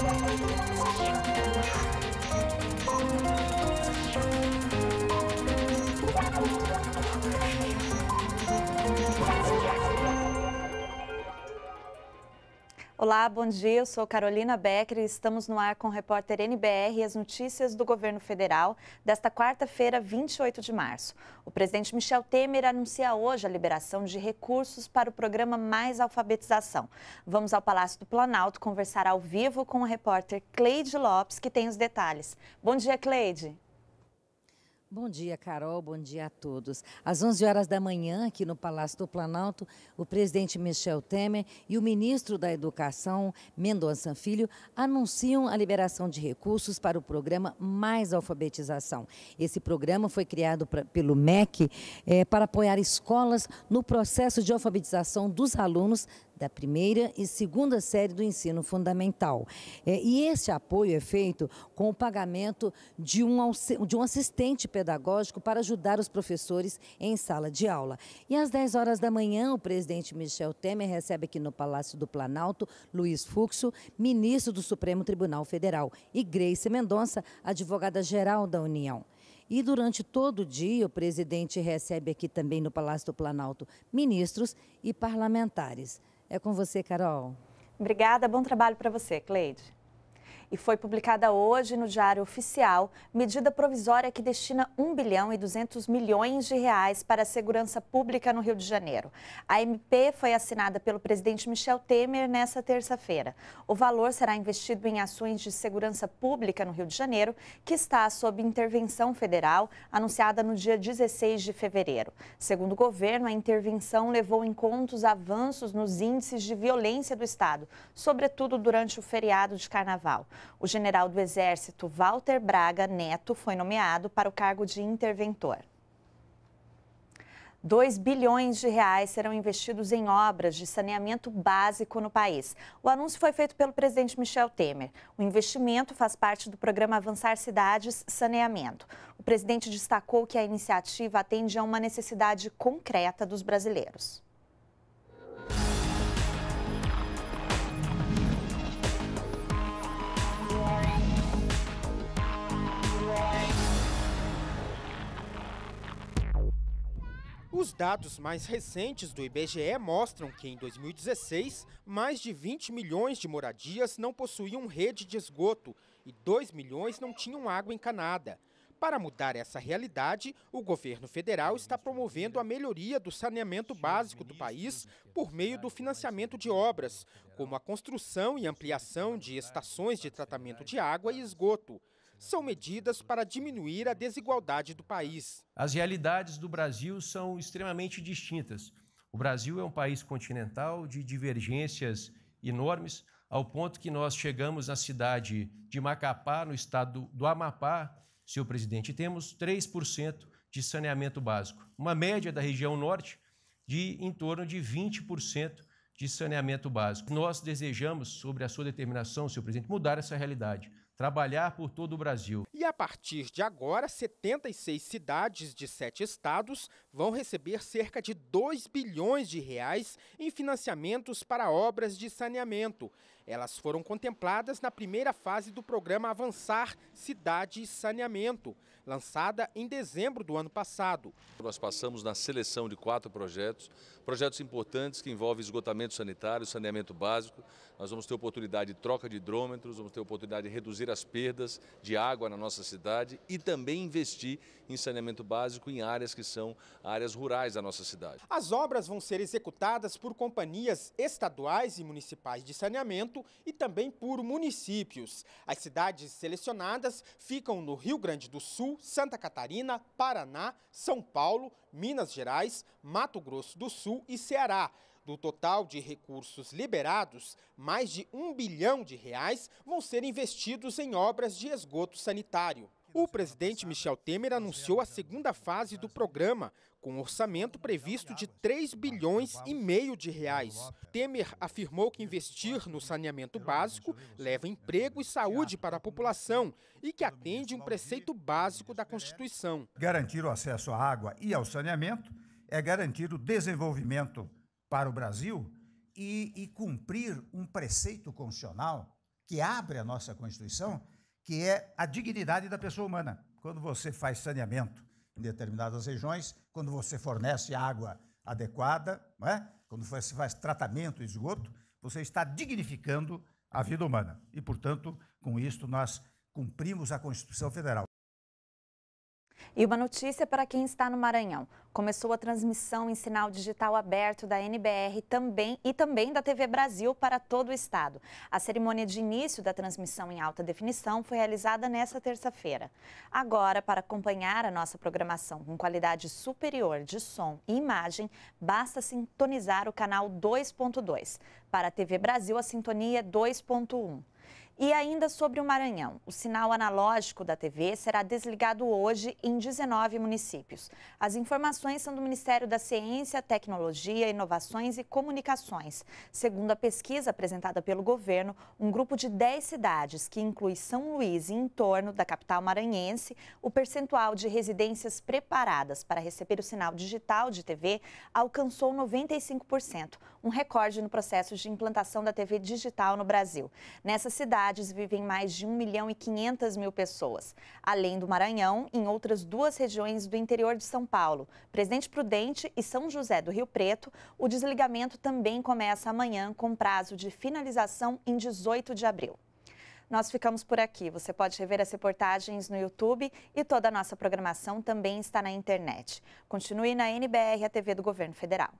Thank you. Olá, bom dia. Eu sou Carolina Becker e estamos no ar com o repórter NBR e as notícias do governo federal desta quarta-feira, 28 de março. O presidente Michel Temer anuncia hoje a liberação de recursos para o programa Mais Alfabetização. Vamos ao Palácio do Planalto conversar ao vivo com o repórter Cleide Lopes, que tem os detalhes. Bom dia, Cleide. Bom dia, Carol. Bom dia a todos. Às 11 horas da manhã, aqui no Palácio do Planalto, o presidente Michel Temer e o ministro da Educação, Mendonça Filho, anunciam a liberação de recursos para o programa Mais Alfabetização. Esse programa foi criado pra, pelo MEC é, para apoiar escolas no processo de alfabetização dos alunos da primeira e segunda série do ensino fundamental. É, e esse apoio é feito com o pagamento de um, de um assistente pedagógico para ajudar os professores em sala de aula. E às 10 horas da manhã, o presidente Michel Temer recebe aqui no Palácio do Planalto Luiz Fuxo, ministro do Supremo Tribunal Federal, e Grace Mendonça, advogada-geral da União. E durante todo o dia, o presidente recebe aqui também no Palácio do Planalto ministros e parlamentares. É com você, Carol. Obrigada, bom trabalho para você, Cleide e foi publicada hoje no Diário Oficial, medida provisória que destina 1 bilhão e 200 milhões de reais para a segurança pública no Rio de Janeiro. A MP foi assinada pelo presidente Michel Temer nesta terça-feira. O valor será investido em ações de segurança pública no Rio de Janeiro, que está sob intervenção federal, anunciada no dia 16 de fevereiro. Segundo o governo, a intervenção levou em conta os avanços nos índices de violência do Estado, sobretudo durante o feriado de carnaval o general do Exército Walter Braga Neto foi nomeado para o cargo de interventor. 2 bilhões de reais serão investidos em obras de saneamento básico no país. O anúncio foi feito pelo presidente Michel Temer. O investimento faz parte do programa Avançar Cidades Saneamento. O presidente destacou que a iniciativa atende a uma necessidade concreta dos brasileiros. Os dados mais recentes do IBGE mostram que em 2016, mais de 20 milhões de moradias não possuíam rede de esgoto e 2 milhões não tinham água encanada. Para mudar essa realidade, o governo federal está promovendo a melhoria do saneamento básico do país por meio do financiamento de obras, como a construção e ampliação de estações de tratamento de água e esgoto são medidas para diminuir a desigualdade do país. As realidades do Brasil são extremamente distintas. O Brasil é um país continental de divergências enormes, ao ponto que nós chegamos na cidade de Macapá, no estado do Amapá, senhor presidente, temos 3% de saneamento básico. Uma média da região norte de em torno de 20% de saneamento básico. Nós desejamos, sobre a sua determinação, senhor presidente, mudar essa realidade trabalhar por todo o Brasil. E a partir de agora, 76 cidades de sete estados vão receber cerca de 2 bilhões de reais em financiamentos para obras de saneamento. Elas foram contempladas na primeira fase do programa Avançar Cidade e Saneamento, lançada em dezembro do ano passado. Nós passamos na seleção de quatro projetos, projetos importantes que envolvem esgotamento sanitário, saneamento básico. Nós vamos ter oportunidade de troca de hidrômetros, vamos ter oportunidade de reduzir as perdas de água na nossa cidade e também investir em saneamento básico em áreas que são áreas rurais da nossa cidade. As obras vão ser executadas por companhias estaduais e municipais de saneamento e também por municípios. As cidades selecionadas ficam no Rio Grande do Sul, Santa Catarina, Paraná, São Paulo, Minas Gerais, Mato Grosso do Sul e Ceará. Do total de recursos liberados, mais de um bilhão de reais vão ser investidos em obras de esgoto sanitário. O presidente Michel Temer anunciou a segunda fase do programa, com orçamento previsto de 3 bilhões e meio de reais. Temer afirmou que investir no saneamento básico leva emprego e saúde para a população e que atende um preceito básico da Constituição. Garantir o acesso à água e ao saneamento é garantir o desenvolvimento para o Brasil e, e cumprir um preceito constitucional que abre a nossa Constituição que é a dignidade da pessoa humana. Quando você faz saneamento em determinadas regiões, quando você fornece água adequada, é? quando você faz tratamento de esgoto, você está dignificando a vida humana. E, portanto, com isto, nós cumprimos a Constituição Federal. E uma notícia para quem está no Maranhão. Começou a transmissão em sinal digital aberto da NBR também e também da TV Brasil para todo o estado. A cerimônia de início da transmissão em alta definição foi realizada nesta terça-feira. Agora, para acompanhar a nossa programação com qualidade superior de som e imagem, basta sintonizar o canal 2.2. Para a TV Brasil, a sintonia 2.1. E ainda sobre o Maranhão, o sinal analógico da TV será desligado hoje em 19 municípios. As informações são do Ministério da Ciência, Tecnologia, Inovações e Comunicações. Segundo a pesquisa apresentada pelo governo, um grupo de 10 cidades, que inclui São Luís e em torno da capital maranhense, o percentual de residências preparadas para receber o sinal digital de TV alcançou 95%, um recorde no processo de implantação da TV digital no Brasil. Nessa cidade, cidades vivem mais de 1 milhão e 500 mil pessoas. Além do Maranhão, em outras duas regiões do interior de São Paulo, Presidente Prudente e São José do Rio Preto, o desligamento também começa amanhã com prazo de finalização em 18 de abril. Nós ficamos por aqui. Você pode rever as reportagens no YouTube e toda a nossa programação também está na internet. Continue na NBR, a TV do Governo Federal.